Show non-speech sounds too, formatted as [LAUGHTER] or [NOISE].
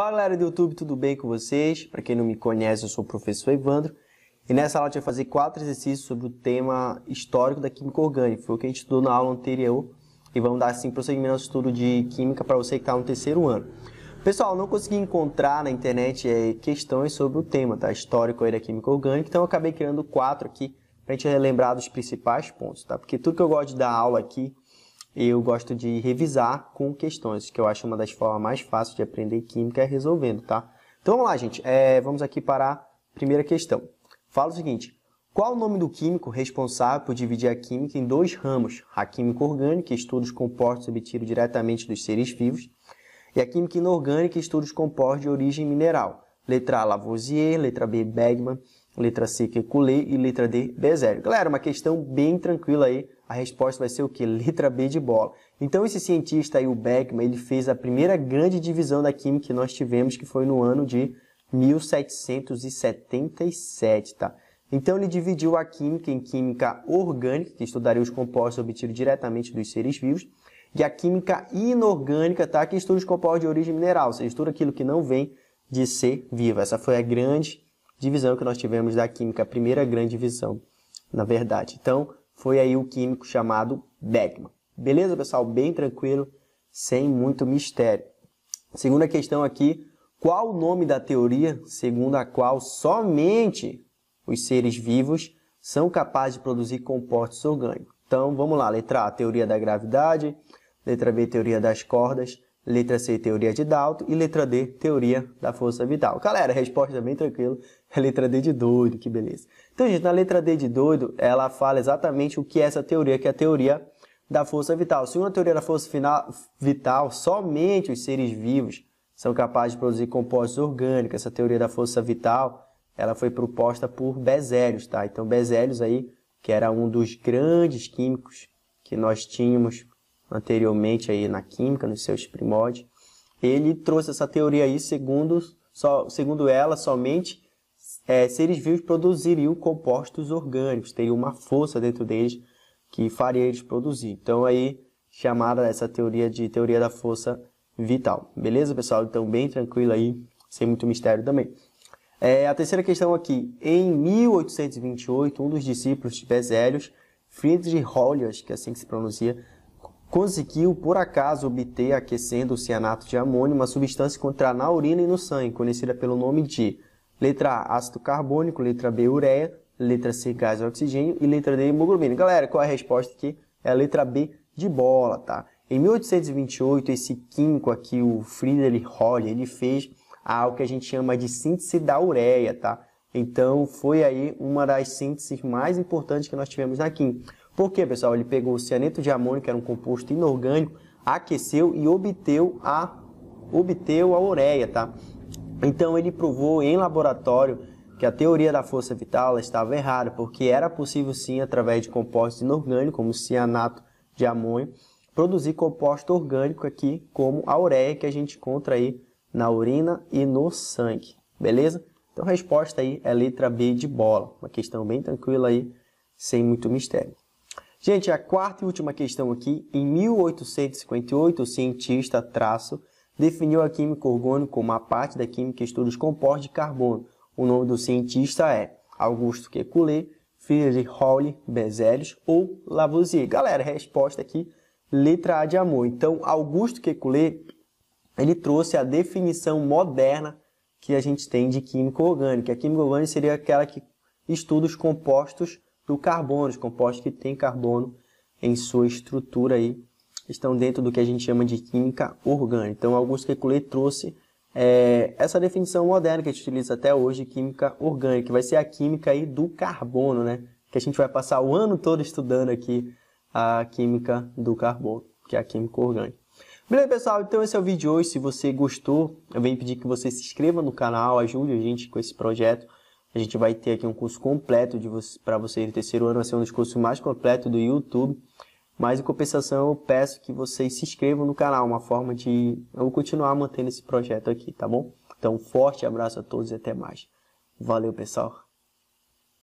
Fala galera do YouTube, tudo bem com vocês? Para quem não me conhece, eu sou o professor Evandro e nessa aula a gente vai fazer quatro exercícios sobre o tema histórico da química orgânica, foi o que a gente estudou na aula anterior e vamos dar assim prosseguimento ao estudo de química para você que está no terceiro ano. Pessoal, não consegui encontrar na internet é, questões sobre o tema tá? histórico aí da química orgânica, então eu acabei criando quatro aqui para a gente relembrar dos principais pontos, tá? porque tudo que eu gosto de dar aula aqui eu gosto de revisar com questões, que eu acho uma das formas mais fáceis de aprender química é resolvendo, tá? Então vamos lá, gente. É, vamos aqui para a primeira questão. Fala o seguinte. Qual o nome do químico responsável por dividir a química em dois ramos? A química orgânica, estudos compostos obtidos diretamente dos seres vivos, e a química inorgânica, estudos compostos de origem mineral. Letra A, Lavoisier, letra B, Bergman, letra C, Kekulé e letra D, Bezerra. Galera, uma questão bem tranquila aí a resposta vai ser o que? Letra B de bola. Então esse cientista aí, o Beckman, ele fez a primeira grande divisão da química que nós tivemos, que foi no ano de 1777, tá? Então ele dividiu a química em química orgânica, que estudaria os compostos obtidos diretamente dos seres vivos, e a química inorgânica, tá? Que estuda os compostos de origem mineral, ou seja, estuda aquilo que não vem de ser vivo. Essa foi a grande divisão que nós tivemos da química, a primeira grande divisão, na verdade. Então, foi aí o químico chamado Beckman. Beleza, pessoal? Bem tranquilo, sem muito mistério. Segunda questão aqui, qual o nome da teoria segundo a qual somente os seres vivos são capazes de produzir compostos orgânicos? Então, vamos lá. Letra A, teoria da gravidade. Letra B, teoria das cordas. Letra C, teoria de Dalton. E letra D, teoria da força vital. Galera, a resposta é bem tranquila. [LAUGHS] É letra D de doido, que beleza. Então, gente, na letra D de doido, ela fala exatamente o que é essa teoria, que é a teoria da força vital. Segundo a teoria da força final, vital, somente os seres vivos são capazes de produzir compostos orgânicos. Essa teoria da força vital, ela foi proposta por Bezelius, tá? Então, Bezelius aí, que era um dos grandes químicos que nós tínhamos anteriormente aí na química, nos seus primórdios, ele trouxe essa teoria aí segundo, só, segundo ela somente é, seres vivos produziriam compostos orgânicos, teria uma força dentro deles que faria eles produzir. Então aí chamada essa teoria de teoria da força vital. Beleza, pessoal? Então bem tranquilo aí, sem muito mistério também. É, a terceira questão aqui. Em 1828, um dos discípulos de Besélios, Friedrich Hollius, que é assim que se pronuncia, conseguiu por acaso obter, aquecendo o cianato de amônio, uma substância encontrada na urina e no sangue, conhecida pelo nome de letra A, ácido carbônico, letra B, ureia, letra C, gás oxigênio e letra D, hemoglobina. Galera, qual é a resposta aqui? É a letra B de bola, tá? Em 1828, esse químico aqui, o Friedrich Holler, ele fez algo que a gente chama de síntese da ureia, tá? Então, foi aí uma das sínteses mais importantes que nós tivemos na química. Por quê, pessoal? Ele pegou o cianeto de amônio, que era um composto inorgânico, aqueceu e obteu a, obteu a ureia, tá? Então ele provou em laboratório que a teoria da força vital estava errada, porque era possível sim, através de compostos inorgânicos, como cianato de amônio, produzir composto orgânico aqui, como a ureia que a gente encontra aí na urina e no sangue, beleza? Então a resposta aí é letra B de bola, uma questão bem tranquila aí, sem muito mistério. Gente, é a quarta e última questão aqui. Em 1858, o cientista traço definiu a química orgânica como a parte da química que estuda os compostos de carbono. O nome do cientista é Augusto Kekulé, Friedrich Hawley, Bezelius ou Lavoisier. Galera, resposta aqui, letra A de amor. Então, Augusto Kekulé, ele trouxe a definição moderna que a gente tem de química orgânica. A química orgânica seria aquela que estuda os compostos do carbono, os compostos que têm carbono em sua estrutura aí, estão dentro do que a gente chama de química orgânica. Então, Augusto Kekulé trouxe é, essa definição moderna que a gente utiliza até hoje, química orgânica, que vai ser a química aí do carbono, né? Que a gente vai passar o ano todo estudando aqui a química do carbono, que é a química orgânica. Beleza, pessoal? Então esse é o vídeo de hoje. Se você gostou, eu venho pedir que você se inscreva no canal, ajude a gente com esse projeto. A gente vai ter aqui um curso completo para você ir terceiro ano, vai ser um dos cursos mais completos do YouTube. Mas, em compensação, eu peço que vocês se inscrevam no canal, uma forma de eu continuar mantendo esse projeto aqui, tá bom? Então, um forte abraço a todos e até mais. Valeu, pessoal!